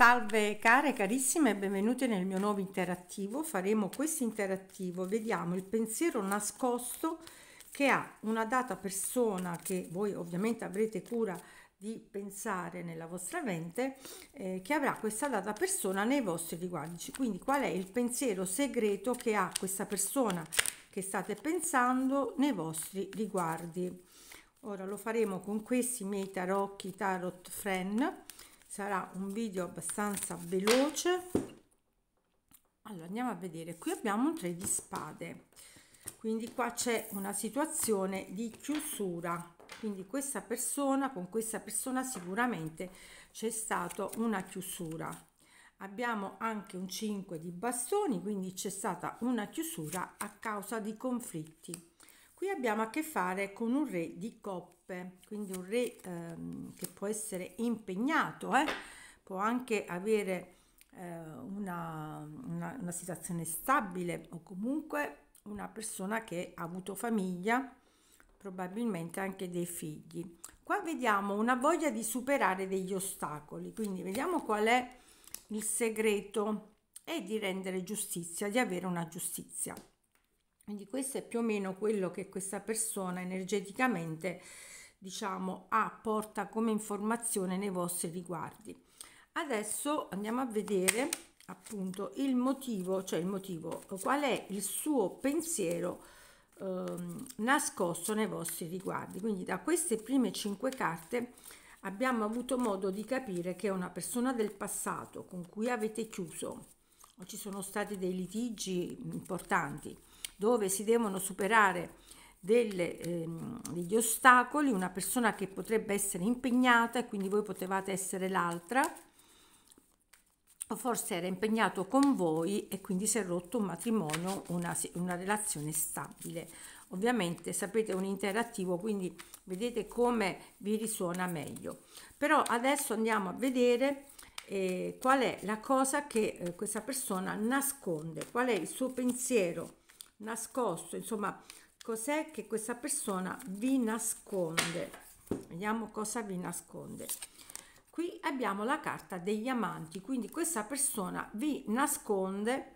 Salve care, carissime benvenute nel mio nuovo interattivo. Faremo questo interattivo, vediamo il pensiero nascosto che ha una data persona che voi ovviamente avrete cura di pensare nella vostra mente, eh, che avrà questa data persona nei vostri riguardi. Quindi qual è il pensiero segreto che ha questa persona che state pensando nei vostri riguardi. Ora lo faremo con questi miei tarocchi Tarot Friend sarà un video abbastanza veloce allora andiamo a vedere qui abbiamo un tre di spade quindi qua c'è una situazione di chiusura quindi questa persona con questa persona sicuramente c'è stata una chiusura abbiamo anche un 5 di bastoni quindi c'è stata una chiusura a causa di conflitti Qui abbiamo a che fare con un re di coppe, quindi un re ehm, che può essere impegnato, eh? può anche avere eh, una, una, una, situazione stabile o comunque una persona che ha avuto famiglia, probabilmente anche dei figli. Qua vediamo una voglia di superare degli ostacoli, quindi vediamo qual è il segreto e eh, di rendere giustizia, di avere una giustizia. Quindi questo è più o meno quello che questa persona energeticamente diciamo apporta come informazione nei vostri riguardi. Adesso andiamo a vedere appunto il motivo, cioè il motivo, qual è il suo pensiero ehm, nascosto nei vostri riguardi. Quindi da queste prime cinque carte abbiamo avuto modo di capire che è una persona del passato con cui avete chiuso o ci sono stati dei litigi importanti dove si devono superare delle, ehm, degli ostacoli, una persona che potrebbe essere impegnata e quindi voi potevate essere l'altra, o forse era impegnato con voi e quindi si è rotto un matrimonio, una, una relazione stabile. Ovviamente sapete è un interattivo, quindi vedete come vi risuona meglio. Però adesso andiamo a vedere eh, qual è la cosa che eh, questa persona nasconde, qual è il suo pensiero nascosto, insomma, cos'è che questa persona vi nasconde. Vediamo cosa vi nasconde. Qui abbiamo la carta degli amanti, quindi questa persona vi nasconde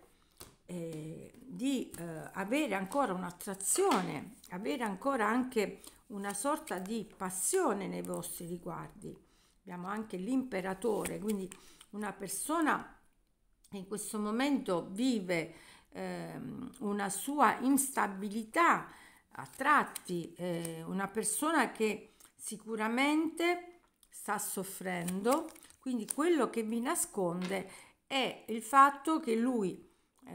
eh, di eh, avere ancora un'attrazione, avere ancora anche una sorta di passione nei vostri riguardi. Abbiamo anche l'imperatore, quindi una persona che in questo momento vive ehm, una sua instabilità a tratti, eh, una persona che sicuramente sta soffrendo, quindi quello che mi nasconde è il fatto che lui eh,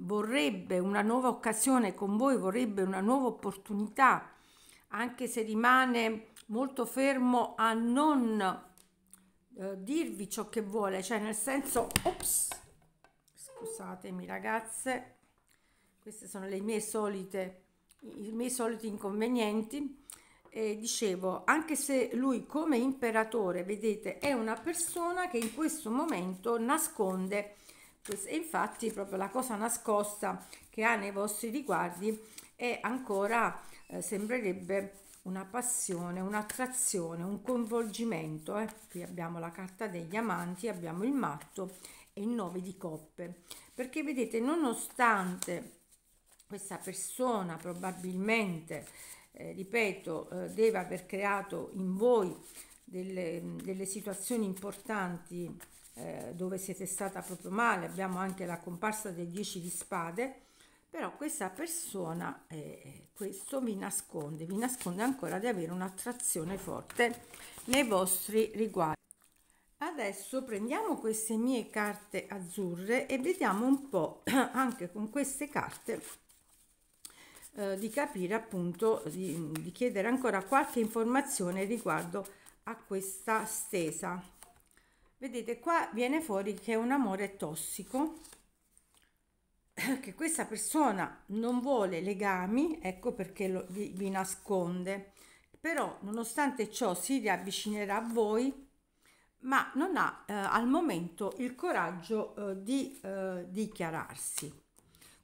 vorrebbe una nuova occasione con voi, vorrebbe una nuova opportunità, anche se rimane molto fermo a non eh, dirvi ciò che vuole, cioè nel senso, ops, scusatemi ragazze, queste sono le mie solite, i miei soliti inconvenienti. E dicevo, anche se lui come imperatore, vedete, è una persona che in questo momento nasconde, e infatti proprio la cosa nascosta che ha nei vostri riguardi è ancora, eh, sembrerebbe, una passione, un'attrazione, un coinvolgimento. Eh. Qui abbiamo la carta degli amanti, abbiamo il matto e 9 di coppe. Perché vedete, nonostante questa persona probabilmente, eh, ripeto, eh, deve aver creato in voi delle, delle situazioni importanti eh, dove siete stata proprio male, abbiamo anche la comparsa dei 10 di spade, però questa persona, eh, questo vi nasconde, vi nasconde ancora di avere un'attrazione forte nei vostri riguardi adesso prendiamo queste mie carte azzurre e vediamo un po' anche con queste carte eh, di capire appunto di, di, chiedere ancora qualche informazione riguardo a questa stesa vedete qua viene fuori che è un amore tossico che questa persona non vuole legami ecco perché lo, vi, vi nasconde però nonostante ciò si riavvicinerà a voi ma non ha eh, al momento il coraggio eh, di eh, dichiararsi.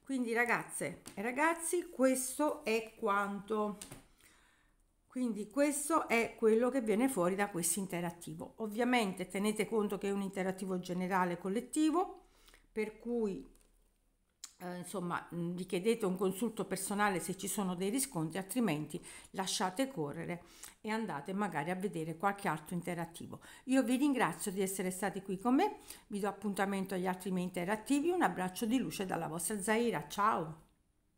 Quindi ragazze e ragazzi, questo è quanto. Quindi questo è quello che viene fuori da questo interattivo. Ovviamente tenete conto che è un interattivo generale collettivo, per cui eh, insomma, richiedete un consulto personale se ci sono dei riscontri, altrimenti lasciate correre e andate magari a vedere qualche altro interattivo. Io vi ringrazio di essere stati qui con me, vi do appuntamento agli altri miei interattivi, un abbraccio di luce dalla vostra Zaira, ciao!